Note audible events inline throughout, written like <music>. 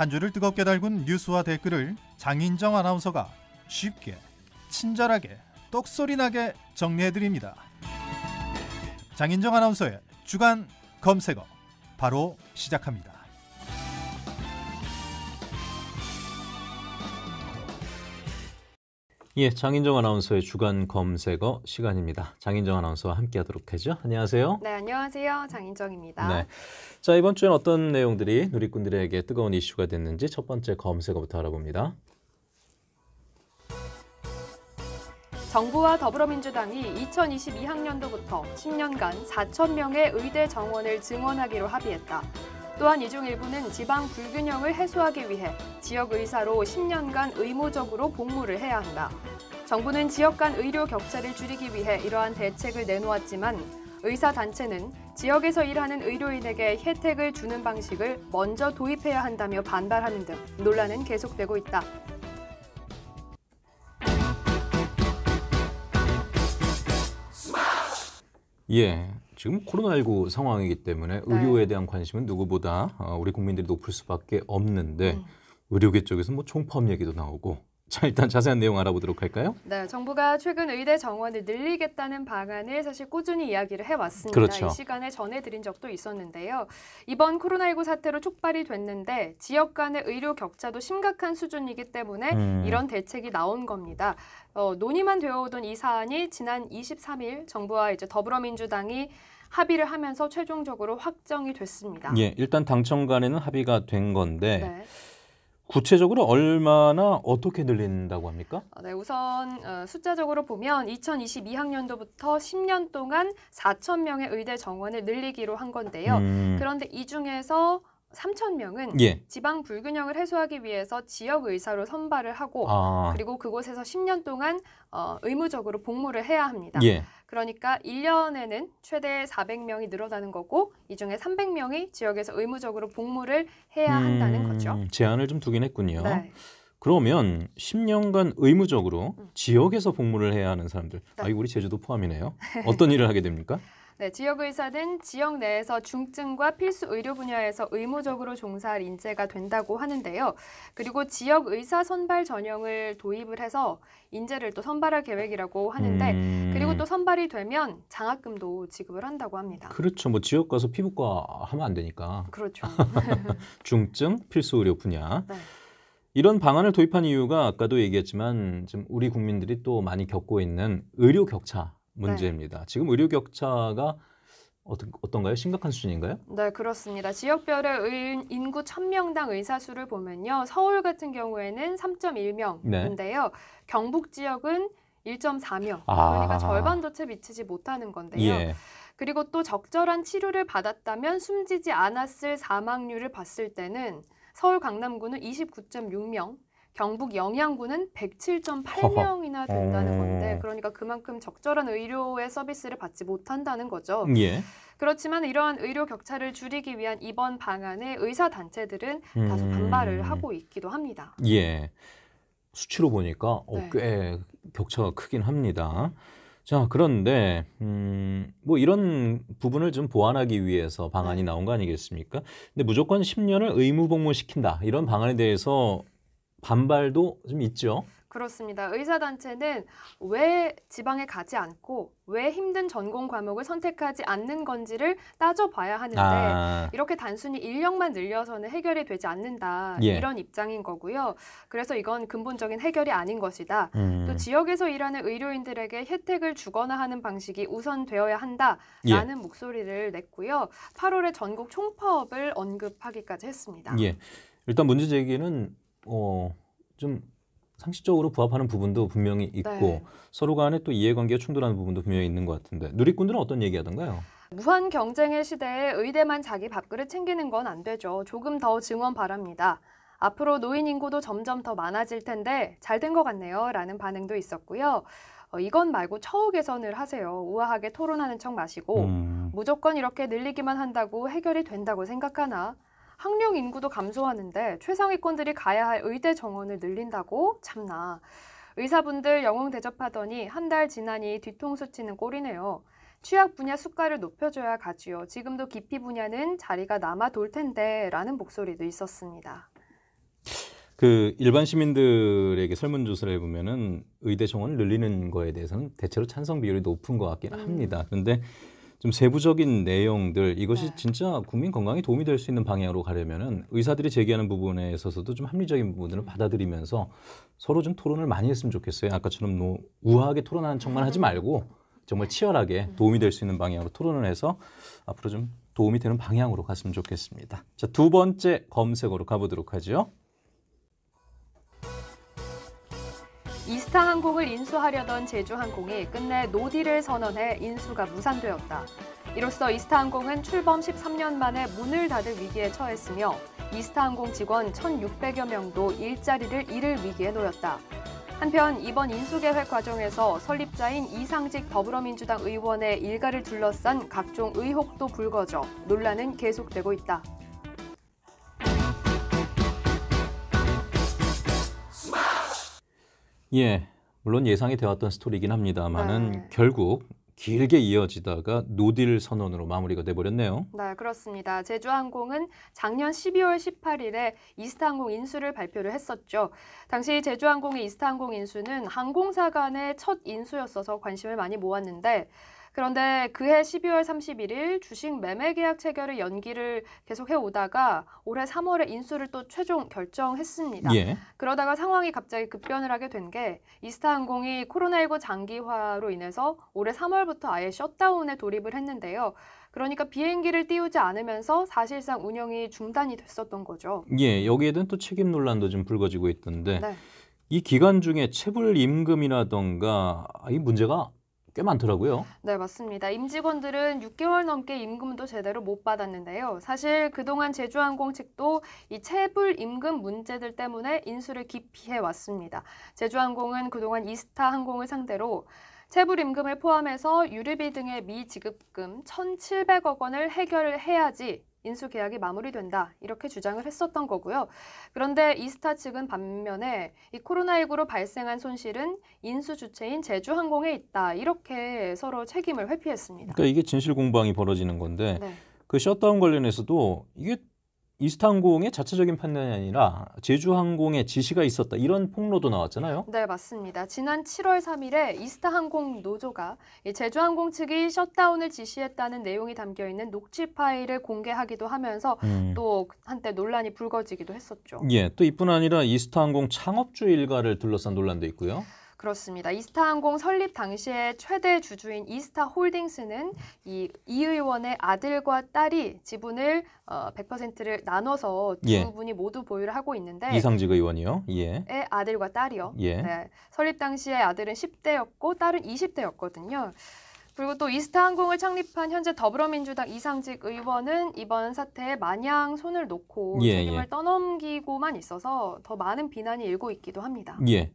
한 주를 뜨겁게 달군 뉴스와 댓글을 장인정 아나운서가 쉽게, 친절하게, 똑소리나게 정리해드립니다. 장인정 아나운서의 주간 검색어 바로 시작합니다. 예, 장인정 아나운서의 주간 검색어 시간입니다. 장인정 아나운서와 함께하도록 하죠. 안녕하세요. 네, 안녕하세요. 장인정입니다. 네. 자, 이번 주엔 어떤 내용들이 누리꾼들에게 뜨거운 이슈가 됐는지 첫 번째 검색어부터 알아봅니다. 정부와 더불어민주당이 2022학년도부터 10년간 4천 명의 의대 정원을 증원하기로 합의했다. 또한 이 중일부는 지방 불균형을 해소하기 위해 지역의사로 10년간 의무적으로 복무를 해야 한다. 정부는 지역 간 의료 격차를 줄이기 위해 이러한 대책을 내놓았지만 의사 단체는 지역에서 일하는 의료인에게 혜택을 주는 방식을 먼저 도입해야 한다며 반발하는 등 논란은 계속되고 있다. 예, 지금 코로나19 상황이기 때문에 네. 의료에 대한 관심은 누구보다 어, 우리 국민들이 높을 수밖에 없는데 네. 의료계 쪽에서 뭐 총파업 얘기도 나오고 자 일단 자세한 내용 알아보도록 할까요? 네, 정부가 최근 의대 정원을 늘리겠다는 방안을 사실 꾸준히 이야기를 해왔습니다. 그렇죠. 이 시간에 전해드린 적도 있었는데요. 이번 코로나19 사태로 촉발이 됐는데 지역 간의 의료 격차도 심각한 수준이기 때문에 음. 이런 대책이 나온 겁니다. 어, 논의만 되어오던 이 사안이 지난 23일 정부와 이제 더불어민주당이 합의를 하면서 최종적으로 확정이 됐습니다. 예, 일단 당청 간에는 합의가 된 건데. 네. 구체적으로 얼마나 어떻게 늘린다고 합니까? 아, 네, 우선 어, 숫자적으로 보면 2022학년도부터 10년 동안 4천 명의 의대 정원을 늘리기로 한 건데요. 음. 그런데 이 중에서 삼천 명은 예. 지방 불균형을 해소하기 위해서 지역 의사로 선발을 하고 아. 그리고 그곳에서 십 년 동안 어, 의무적으로 복무를 해야 합니다. 예. 그러니까 일년에는 최대 사백 명이 늘어나는 거고 이 중에 삼백 명이 지역에서 의무적으로 복무를 해야 음, 한다는 거죠. 제한을 좀 두긴 했군요. 네. 그러면 십년간 의무적으로 음. 지역에서 복무를 해야 하는 사람들, 네. 아, 이거 우리 제주도 포함이네요. 어떤 일을 하게 됩니까? 네, 지역의사는 지역 내에서 중증과 필수 의료 분야에서 의무적으로 종사할 인재가 된다고 하는데요. 그리고 지역 의사 선발 전형을 도입을 해서 인재를 또 선발할 계획이라고 하는데 음. 그리고 또 선발이 되면 장학금도 지급을 한다고 합니다. 그렇죠. 뭐 지역 가서 피부과 하면 안 되니까. 그렇죠. <laughs> 중증 필수 의료 분야. 네. 이런 방안을 도입한 이유가 아까도 얘기했지만 지금 우리 국민들이 또 많이 겪고 있는 의료 격차 네. 문제입니다. 네. 지금 의료 격차가 어떤, 어떤가요? 심각한 수준인가요? 네, 그렇습니다. 지역별의 인구 천명당 의사 수를 보면요. 서울 같은 경우에는 3.1명인데요. 네. 경북 지역은 1.4명. 아. 그러니까 절반도 채 미치지 못하는 건데요. 예. 그리고 또 적절한 치료를 받았다면 숨지지 않았을 사망률을 봤을 때는 서울 강남구는 29.6명, 경북 영양군은 107.8명이나 된다는 건데 어. 그러니까 그만큼 적절한 의료의 서비스를 받지 못한다는 거죠. 예. 그렇지만 이러한 의료 격차를 줄이기 위한 이번 방안에 의사 단체들은 음. 다소 반발을 하고 있기도 합니다. 예. 수치로 보니까 어, 네. 어, 꽤 격차가 크긴 합니다. 자, 그런데 음, 뭐 이런 부분을 좀 보완하기 위해서 방안이 네. 나온 거 아니겠습니까? 근데 무조건 10년을 의무 복무시킨다. 이런 방안에 대해서 반발도 좀 있죠. 그렇습니다. 의사단체는 왜 지방에 가지 않고 왜 힘든 전공 과목을 선택하지 않는 건지를 따져봐야 하는데 아. 이렇게 단순히 인력만 늘려서는 해결이 되지 않는다 예. 이런 입장인 거고요. 그래서 이건 근본적인 해결이 아닌 것이다. 음. 또 지역에서 일하는 의료인들에게 혜택을 주거나 하는 방식이 우선되어야 한다라는 예. 목소리를 냈고요. 8월에 전국 총파업을 언급하기까지 했습니다. 예. 일단 문제 제기는 어, 좀 상식적으로 부합하는 부분도 분명히 네. 있고 네. 서로 간에 또 이해관계가 충돌하는 부분도 분명히 있는 것 같은데 누리꾼들은 어떤 얘기하던가요? 무한 경쟁의 시대에 의대만 자기 밥그릇 챙기는 건 안 되죠. 조금 더 증원 바랍니다. 앞으로 노인 인구도 점점 더 많아질 텐데 잘 된 것 같네요. 라는 반응도 있었고요. 어, 이건 말고 처우 개선을 하세요. 우아하게 토론하는 척 마시고 음. 무조건 이렇게 늘리기만 한다고 해결이 된다고 생각하나 학령 인구도 감소하는데 최상위권들이 가야 할 의대 정원을 늘린다고 참나. 의사분들 영웅 대접하더니 한 달 지나니 뒤통수 치는 꼴이네요. 취약 분야 수가를 높여줘야 가지요. 지금도 기피 분야는 자리가 남아 돌 텐데 라는 목소리도 있었습니다. 그 일반 시민들에게 설문조사를 해보면은 의대 정원을 늘리는 거에 대해서는 대체로 찬성 비율이 높은 것 같긴 음. 합니다. 그런데 좀 세부적인 내용들 이것이 네. 진짜 국민 건강에 도움이 될 수 있는 방향으로 가려면은 의사들이 제기하는 부분에 있어서도 좀 합리적인 부분을 들 받아들이면서 서로 좀 토론을 많이 했으면 좋겠어요. 아까처럼 노, 우아하게 토론하는 척만 하지 음. 말고 정말 치열하게 음. 도움이 될 수 있는 방향으로 토론을 해서 앞으로 좀 도움이 되는 방향으로 갔으면 좋겠습니다. 자, 두 번째 검색어로 가보도록 하죠. 이스타항공을 인수하려던 제주항공이 끝내 노디를 선언해 인수가 무산되었다. 이로써 이스타항공은 출범 13년 만에 문을 닫을 위기에 처했으며 이스타항공 직원 1,600여 명도 일자리를 잃을 위기에 놓였다. 한편 이번 인수계획 과정에서 설립자인 이상직 더불어민주당 의원의 일가를 둘러싼 각종 의혹도 불거져 논란은 계속되고 있다. 예, 물론 예상이 되었던 스토리이긴 합니다만은 네. 결국 길게 이어지다가 노딜 선언으로 마무리가 돼버렸네요. 네, 그렇습니다. 제주항공은 작년 12월 18일에 이스타항공 인수를 발표를 했었죠. 당시 제주항공의 이스타항공 인수는 항공사 간의 첫 인수였어서 관심을 많이 모았는데 그런데 그해 12월 31일 주식 매매 계약 체결의 연기를 계속해 오다가 올해 3월에 인수를 또 최종 결정했습니다. 예. 그러다가 상황이 갑자기 급변을 하게 된 게 이스타항공이 코로나19 장기화로 인해서 올해 3월부터 아예 셧다운에 돌입을 했는데요. 그러니까 비행기를 띄우지 않으면서 사실상 운영이 중단이 됐었던 거죠. 예, 여기에 는또 책임 논란도 좀 불거지고 있던데 네. 이 기간 중에 체불 임금이라던가 아, 이 문제가 꽤 많더라고요. 네, 맞습니다. 임직원들은 6개월 넘게 임금도 제대로 못 받았는데요. 사실 그동안 제주항공 측도 이 체불 임금 문제들 때문에 인수를 기피해 왔습니다. 제주항공은 그동안 이스타 항공을 상대로 체불 임금을 포함해서 유류비 등의 미지급금 1,700억 원을 해결해야지 을 인수 계약이 마무리된다 이렇게 주장을 했었던 거고요. 그런데 이스타 측은 반면에 이 코로나19로 발생한 손실은 인수 주체인 제주항공에 있다 이렇게 서로 책임을 회피했습니다. 그러니까 이게 진실 공방이 벌어지는 건데 네. 그 셧다운 관련해서도 이게 이스타항공의 자체적인 판단이 아니라 제주항공의 지시가 있었다 이런 폭로도 나왔잖아요. 네 맞습니다. 지난 7월 3일에 이스타항공 노조가 제주항공 측이 셧다운을 지시했다는 내용이 담겨 있는 녹취 파일을 공개하기도 하면서 음. 또 한때 논란이 불거지기도 했었죠. 예, 또 이뿐 아니라 이스타항공 창업주 일가를 둘러싼 논란도 있고요. 그렇습니다. 이스타항공 설립 당시에 최대 주주인 이스타 홀딩스는 이, 이 의원의 아들과 딸이 지분을 어, 100%를 나눠서 두 예. 분이 모두 보유를 하고 있는데 이상직 의원이요. 예. 의 예, 아들과 딸이요. 예. 네. 설립 당시에 아들은 10대였고 딸은 20대였거든요. 그리고 또 이스타항공을 창립한 현재 더불어민주당 이상직 의원은 이번 사태에 마냥 손을 놓고 예, 책임을 예. 떠넘기고만 있어서 더 많은 비난이 일고 있기도 합니다. 예.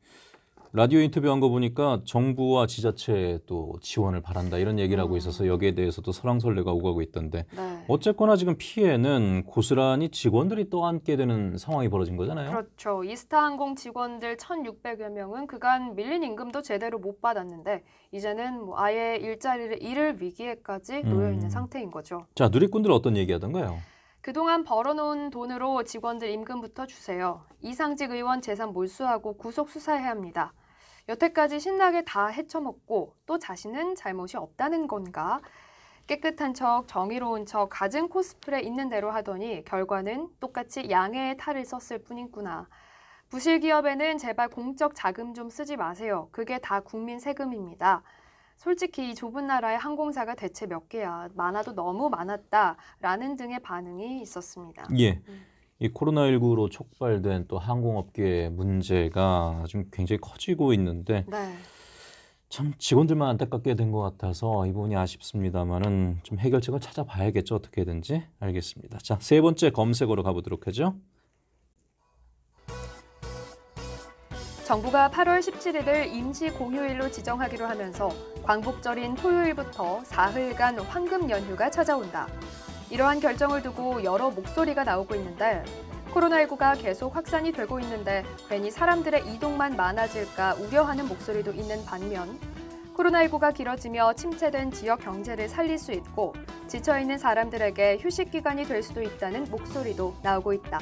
라디오 인터뷰한 거 보니까 정부와 지자체에 또 지원을 바란다 이런 얘기를 음. 하고 있어서 여기에 대해서도 설왕설래가 오가고 있던데 네. 어쨌거나 지금 피해는 고스란히 직원들이 떠안게 되는 상황이 벌어진 거잖아요. 그렇죠. 이스타항공 직원들 1,600여 명은 그간 밀린 임금도 제대로 못 받았는데 이제는 뭐 아예 일자리를 잃을 위기에까지 놓여 있는 음. 상태인 거죠. 자 누리꾼들 어떤 얘기하던가요? 그동안 벌어놓은 돈으로 직원들 임금부터 주세요. 이상직 의원 재산 몰수하고 구속 수사해야 합니다. 여태까지 신나게 다 헤쳐먹고 또 자신은 잘못이 없다는 건가? 깨끗한 척, 정의로운 척, 가진 코스프레 있는 대로 하더니 결과는 똑같이 양해의 탈을 썼을 뿐이구나. 부실 기업에는 제발 공적 자금 좀 쓰지 마세요. 그게 다 국민 세금입니다. 솔직히 이 좁은 나라의 항공사가 대체 몇 개야. 많아도 너무 많았다. 라는 등의 반응이 있었습니다. 예. 음. 이 코로나19로 촉발된 또 항공업계의 문제가 지금 굉장히 커지고 있는데 네. 참 직원들만 안타깝게 된 것 같아서 이 부분이 아쉽습니다만은 좀 해결책을 찾아봐야겠죠 어떻게든지 알겠습니다. 자 세 번째 검색어로 가보도록 하죠. 정부가 8월 17일을 임시 공휴일로 지정하기로 하면서 광복절인 토요일부터 사흘간 황금 연휴가 찾아온다. 이러한 결정을 두고 여러 목소리가 나오고 있는데 코로나19가 계속 확산이 되고 있는데 괜히 사람들의 이동만 많아질까 우려하는 목소리도 있는 반면 코로나19가 길어지며 침체된 지역 경제를 살릴 수 있고 지쳐있는 사람들에게 휴식 기간이 될 수도 있다는 목소리도 나오고 있다.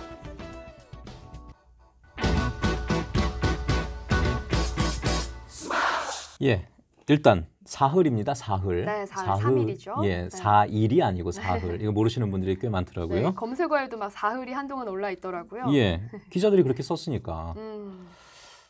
예, 일단 사흘입니다. 사흘. 네, 사흘. 사흘이죠 예, 네. 사일이 아니고 네. 사흘. 이거 모르시는 분들이 꽤 많더라고요. 네, 검색어에도 막 사흘이 한동안 올라 있더라고요. 예, <laughs> 기자들이 그렇게 썼으니까. 음.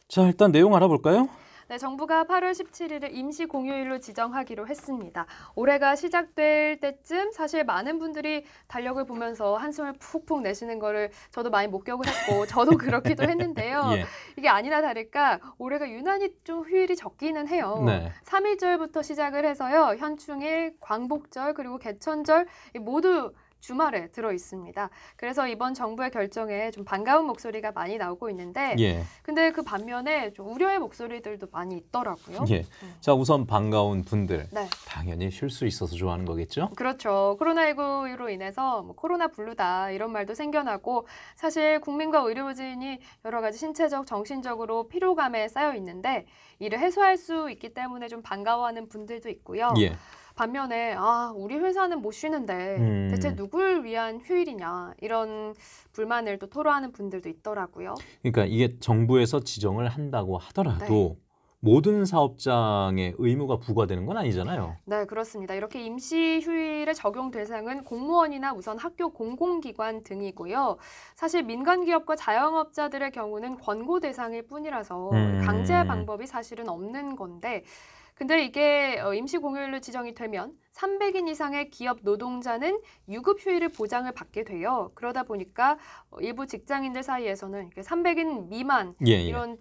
자, 일단 내용 알아볼까요? 네, 정부가 8월 17일을 임시 공휴일로 지정하기로 했습니다. 올해가 시작될 때쯤 사실 많은 분들이 달력을 보면서 한숨을 푹푹 내쉬는 거를 저도 많이 목격을 했고 <laughs> 저도 그렇기도 했는데요. 예. 이게 아니나 다를까 올해가 유난히 좀 휴일이 적기는 해요. 네. 3일절부터 시작을 해서요. 현충일, 광복절 그리고 개천절 모두 주말에 들어 있습니다. 그래서 이번 정부의 결정에 좀 반가운 목소리가 많이 나오고 있는데, 예. 근데 그 반면에 좀 우려의 목소리들도 많이 있더라고요. 예. 음. 자, 우선 반가운 분들, 네. 당연히 쉴 수 있어서 좋아하는 거겠죠? 그렇죠. 코로나19로 인해서 뭐 코로나 블루다 이런 말도 생겨나고, 사실 국민과 의료진이 여러 가지 신체적, 정신적으로 피로감에 쌓여 있는데 이를 해소할 수 있기 때문에 좀 반가워하는 분들도 있고요. 예. 반면에 아 우리 회사는 못 쉬는데 음. 대체 누굴 위한 휴일이냐 이런 불만을 또 토로하는 분들도 있더라고요. 그러니까 이게 정부에서 지정을 한다고 하더라도 네. 모든 사업장의 의무가 부과되는 건 아니잖아요. 네, 그렇습니다. 이렇게 임시 휴일의 적용 대상은 공무원이나 우선 학교 공공기관 등이고요. 사실 민간 기업과 자영업자들의 경우는 권고 대상일 뿐이라서 음. 강제 방법이 사실은 없는 건데 근데 이게 어, 임시 공휴일로 지정이 되면 300인 이상의 기업 노동자는 유급 휴일을 보장을 받게 돼요. 그러다 보니까 어, 일부 직장인들 사이에서는 이렇 300인 미만 예, 예. 이런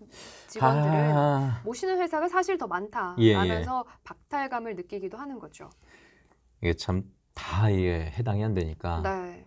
직원들을 아... 모시는 회사가 사실 더 많다라면서 예, 예. 박탈감을 느끼기도 하는 거죠. 이게 참 다 이게 해당이 안 되니까 네.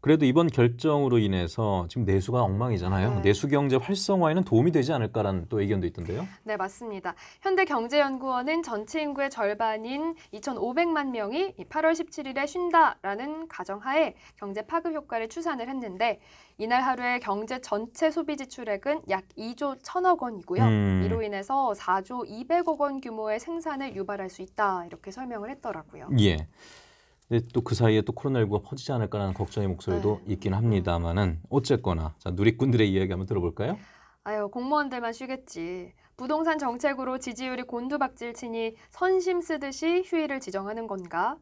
그래도 이번 결정으로 인해서 지금 내수가 엉망이잖아요. 네. 내수 경제 활성화에는 도움이 되지 않을까라는 또 의견도 있던데요. 네, 맞습니다. 현대경제연구원은 전체 인구의 절반인 2,500만 명이 8월 17일에 쉰다라는 가정하에 경제 파급 효과를 추산을 했는데 이날 하루에 경제 전체 소비 지출액은 약 2조 1천억 원이고요. 음. 이로 인해서 4조 200억 원 규모의 생산을 유발할 수 있다 이렇게 설명을 했더라고요. 예. 근데 또그 사이에 또 코로나19가 퍼지지 않을까라는 걱정의 목소리도 네. 있긴 합니다만은 어쨌거나 자 누리꾼들의 이야기 한번 들어볼까요? 아유 공무원들만 쉬겠지. 부동산 정책으로 지지율이 곤두박질 치니 선심 쓰듯이 휴일을 지정하는 건가?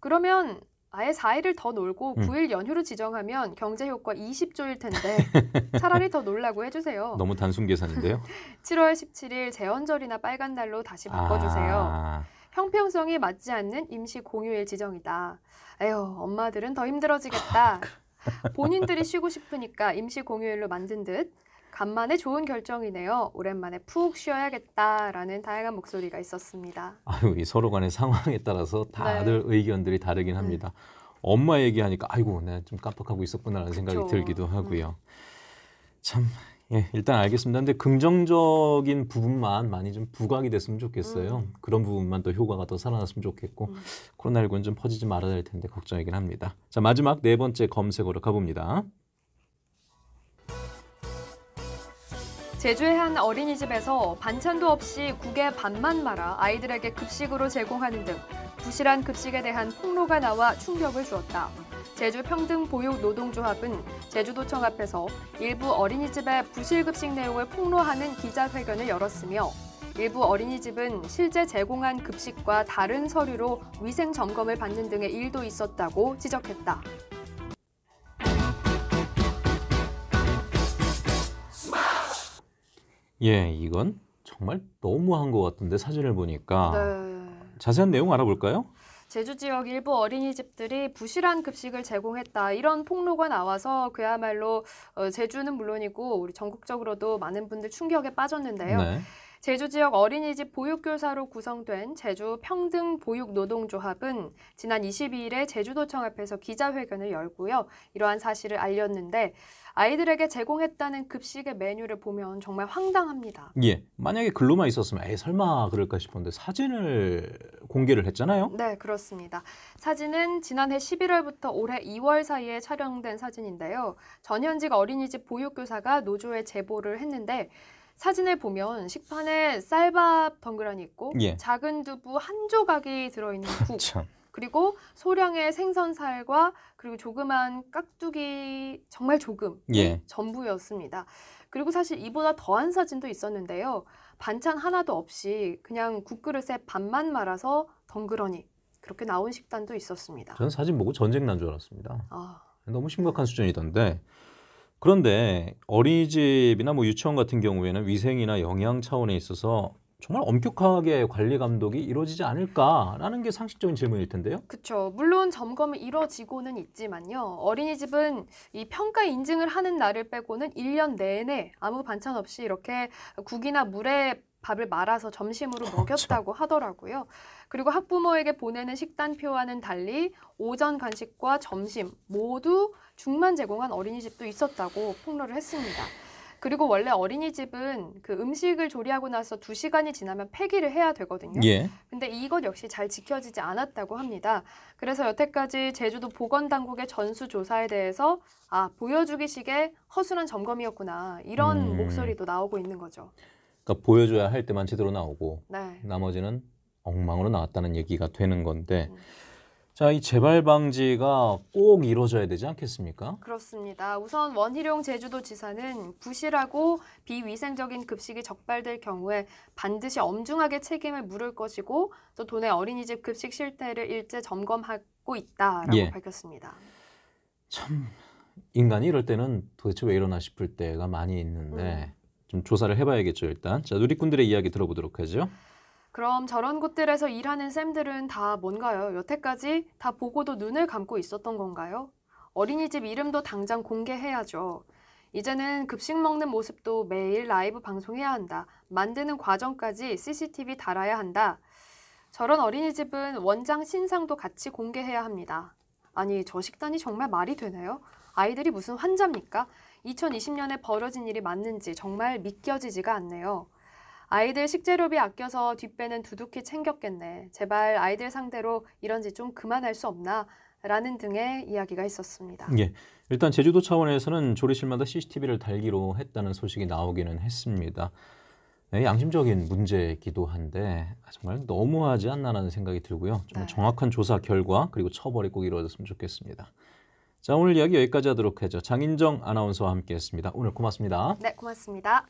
그러면 아예 4일을 더 놀고 음. 9일 연휴로 지정하면 경제 효과 20조일 텐데 <laughs> 차라리 더 놀라고 해주세요. 너무 단순 계산인데요. 7월 <laughs> 17일 재헌절이나 빨간 날로 다시 아. 바꿔주세요. 아... 형평성에 맞지 않는 임시 공휴일 지정이다. 에휴, 엄마들은 더 힘들어지겠다. 아, 그. 본인들이 쉬고 싶으니까 임시 공휴일로 만든 듯 간만에 좋은 결정이네요. 오랜만에 푹 쉬어야겠다라는 다양한 목소리가 있었습니다. 아유, 이 서로 간의 상황에 따라서 다들 네. 의견들이 다르긴 합니다. 음. 엄마 얘기하니까 아이고, 내가 좀 깜빡하고 있었구나라는 그쵸. 생각이 들기도 음. 하고요. 음. 참 예, 일단 알겠습니다. 근데 긍정적인 부분만 많이 좀 부각이 됐으면 좋겠어요. 음. 그런 부분만 또 효과가 더 살아났으면 좋겠고, 음. 코로나19는 좀 퍼지지 말아야 될 텐데 걱정이긴 합니다. 자, 마지막 네 번째 검색어로 가봅니다. 제주의 한 어린이집에서 반찬도 없이 국에 밥만 말아 아이들에게 급식으로 제공하는 등 부실한 급식에 대한 폭로가 나와 충격을 주었다. 제주평등보육노동조합은 제주도청 앞에서 일부 어린이집의 부실급식 내용을 폭로하는 기자회견을 열었으며 일부 어린이집은 실제 제공한 급식과 다른 서류로 위생 점검을 받는 등의 일도 있었다고 지적했다. 예, 이건 정말 너무한 것 같은데 사진을 보니까 네. 자세한 내용 알아볼까요? 제주 지역 일부 어린이집들이 부실한 급식을 제공했다 이런 폭로가 나와서 그야말로 어, 제주는 물론이고 우리 전국적으로도 많은 분들 충격에 빠졌는데요. 네. 제주 지역 어린이집 보육교사로 구성된 제주 평등 보육 노동조합은 지난 22일에 제주도청 앞에서 기자회견을 열고요. 이러한 사실을 알렸는데 아이들에게 제공했다는 급식의 메뉴를 보면 정말 황당합니다. 예, 만약에 글로만 있었으면 에 설마 그럴까 싶은데 사진을 공개를 했잖아요. 네, 그렇습니다. 사진은 지난해 11월부터 올해 2월 사이에 촬영된 사진인데요. 전현직 어린이집 보육교사가 노조에 제보를 했는데 사진을 보면 식판에 쌀밥 덩그러니 있고 예. 작은 두부 한 조각이 들어있는 국. <laughs> 그리고 소량의 생선살과 그리고 조그만 깍두기 정말 조금 예. 전부였습니다. 그리고 사실 이보다 더한 사진도 있었는데요. 반찬 하나도 없이 그냥 국그릇에 밥만 말아서 덩그러니 그렇게 나온 식단도 있었습니다. 저는 사진 보고 전쟁 난 줄 알았습니다. 아. 너무 심각한 수준이던데 그런데 어린이집이나 뭐 유치원 같은 경우에는 위생이나 영양 차원에 있어서 정말 엄격하게 관리 감독이 이루어지지 않을까라는 게 상식적인 질문일 텐데요. 그렇죠. 물론 점검이 이루어지고는 있지만요. 어린이집은 이 평가 인증을 하는 날을 빼고는 1년 내내 아무 반찬 없이 이렇게 국이나 물에 밥을 말아서 점심으로 그렇죠. 먹였다고 하더라고요. 그리고 학부모에게 보내는 식단표와는 달리 오전 간식과 점심 모두 죽만 제공한 어린이집도 있었다고 폭로를 했습니다. 그리고 원래 어린이집은 그 음식을 조리하고 나서 두시간이 지나면 폐기를 해야 되거든요. 예. 근데 이것 역시 잘 지켜지지 않았다고 합니다. 그래서 여태까지 제주도 보건당국의 전수조사에 대해서 아, 보여주기식의 허술한 점검이었구나. 이런 음. 목소리도 나오고 있는 거죠. 그러니까 보여줘야 할 때만 제대로 나오고 네. 나머지는 엉망으로 나왔다는 얘기가 되는 건데 음. 자, 이 재발 방지가 꼭 이루어져야 되지 않겠습니까? 그렇습니다. 우선 원희룡 제주도지사는 부실하고 비위생적인 급식이 적발될 경우에 반드시 엄중하게 책임을 물을 것이고 또 도내 어린이집 급식 실태를 일제 점검하고 있다라고 예. 밝혔습니다. 참 인간이 이럴 때는 도대체 왜 이러나 싶을 때가 많이 있는데 음. 좀 조사를 해봐야겠죠 일단. 자 누리꾼들의 이야기 들어보도록 하죠. 그럼 저런 곳들에서 일하는 쌤들은 다 뭔가요? 여태까지 다 보고도 눈을 감고 있었던 건가요? 어린이집 이름도 당장 공개해야죠. 이제는 급식 먹는 모습도 매일 라이브 방송해야 한다. 만드는 과정까지 CCTV 달아야 한다. 저런 어린이집은 원장 신상도 같이 공개해야 합니다. 아니, 저 식단이 정말 말이 되나요? 아이들이 무슨 환자입니까? 2020년에 벌어진 일이 맞는지 정말 믿겨지지가 않네요. 아이들 식재료비 아껴서 뒷배는 두둑히 챙겼겠네. 제발 아이들 상대로 이런 짓 좀 그만할 수 없나? 라는 등의 이야기가 있었습니다. 예. 일단 제주도 차원에서는 조리실마다 CCTV를 달기로 했다는 소식이 나오기는 했습니다. 네, 양심적인 문제이기도 한데 정말 너무하지 않나라는 생각이 들고요. 좀 네. 정확한 조사 결과 그리고 처벌이 꼭 이루어졌으면 좋겠습니다. 자 오늘 이야기 여기까지 하도록 하죠. 장인정 아나운서와 함께했습니다. 오늘 고맙습니다. 네, 고맙습니다.